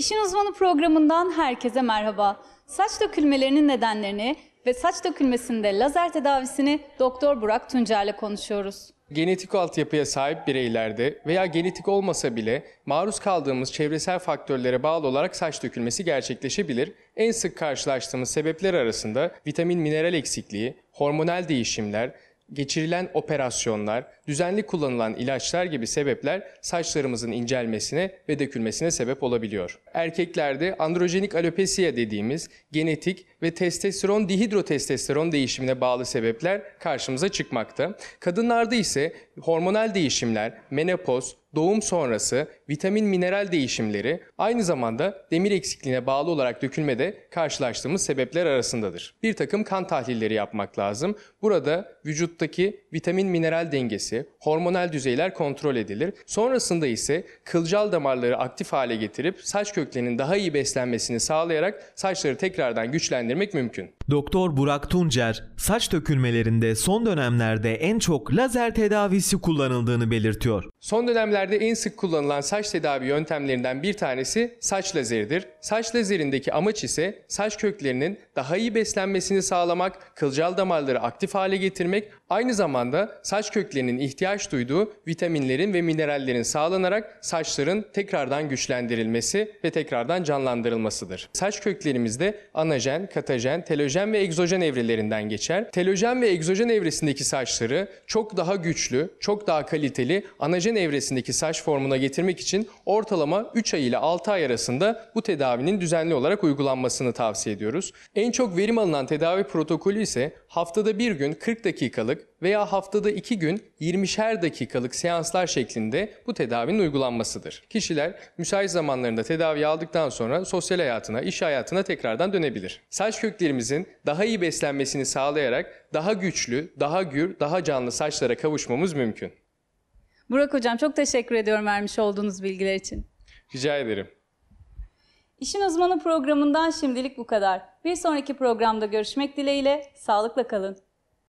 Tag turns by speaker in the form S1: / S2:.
S1: İşin Uzmanı programından herkese merhaba. Saç dökülmelerinin nedenlerini ve saç dökülmesinde lazer tedavisini Doktor Burak Tuncer ile konuşuyoruz. Genetik altyapıya sahip bireylerde veya genetik olmasa bile maruz kaldığımız çevresel faktörlere bağlı olarak saç dökülmesi gerçekleşebilir. En sık karşılaştığımız sebepler arasında vitamin mineral eksikliği, hormonal değişimler, geçirilen operasyonlar, düzenli kullanılan ilaçlar gibi sebepler saçlarımızın incelmesine ve dökülmesine sebep olabiliyor. Erkeklerde androjenik alopesiya dediğimiz genetik ve testosteron dihidrotestosteron değişimine bağlı sebepler karşımıza çıkmakta. Kadınlarda ise hormonal değişimler, menopoz, doğum sonrası vitamin mineral değişimleri aynı zamanda demir eksikliğine bağlı olarak dökülmede karşılaştığımız sebepler arasındadır. Bir takım kan tahlilleri yapmak lazım. Burada vücuttaki vitamin mineral dengesi, hormonal düzeyler kontrol edilir. Sonrasında ise kılcal damarları aktif hale getirip saç köklerinin daha iyi beslenmesini sağlayarak saçları tekrardan güçlendirmek mümkün. Doktor Burak Tuncer, saç dökülmelerinde son dönemlerde en çok lazer tedavisi kullanıldığını belirtiyor. Son dönemlerde Ülkemizlerde en sık kullanılan saç tedavi yöntemlerinden bir tanesi saç lazeridir. Saç lazerindeki amaç ise saç köklerinin daha iyi beslenmesini sağlamak, kılcal damarları aktif hale getirmek Aynı zamanda saç köklerinin ihtiyaç duyduğu vitaminlerin ve minerallerin sağlanarak saçların tekrardan güçlendirilmesi ve tekrardan canlandırılmasıdır. Saç köklerimizde anajen, katajen, telojen ve egzojen evrelerinden geçer. Telojen ve egzojen evresindeki saçları çok daha güçlü, çok daha kaliteli anajen evresindeki saç formuna getirmek için ortalama 3 ay ile 6 ay arasında bu tedavinin düzenli olarak uygulanmasını tavsiye ediyoruz. En çok verim alınan tedavi protokolü ise haftada bir gün 40 dakikalık dakikalık veya haftada 2 gün 20'şer dakikalık seanslar şeklinde bu tedavinin uygulanmasıdır. Kişiler müsait zamanlarında tedavi aldıktan sonra sosyal hayatına, iş hayatına tekrardan dönebilir. Saç köklerimizin daha iyi beslenmesini sağlayarak daha güçlü, daha gür, daha canlı saçlara kavuşmamız mümkün. Burak Hocam çok teşekkür ediyorum vermiş olduğunuz bilgiler için. Rica ederim. İşin Uzmanı programından şimdilik bu kadar. Bir sonraki programda görüşmek dileğiyle, sağlıkla kalın.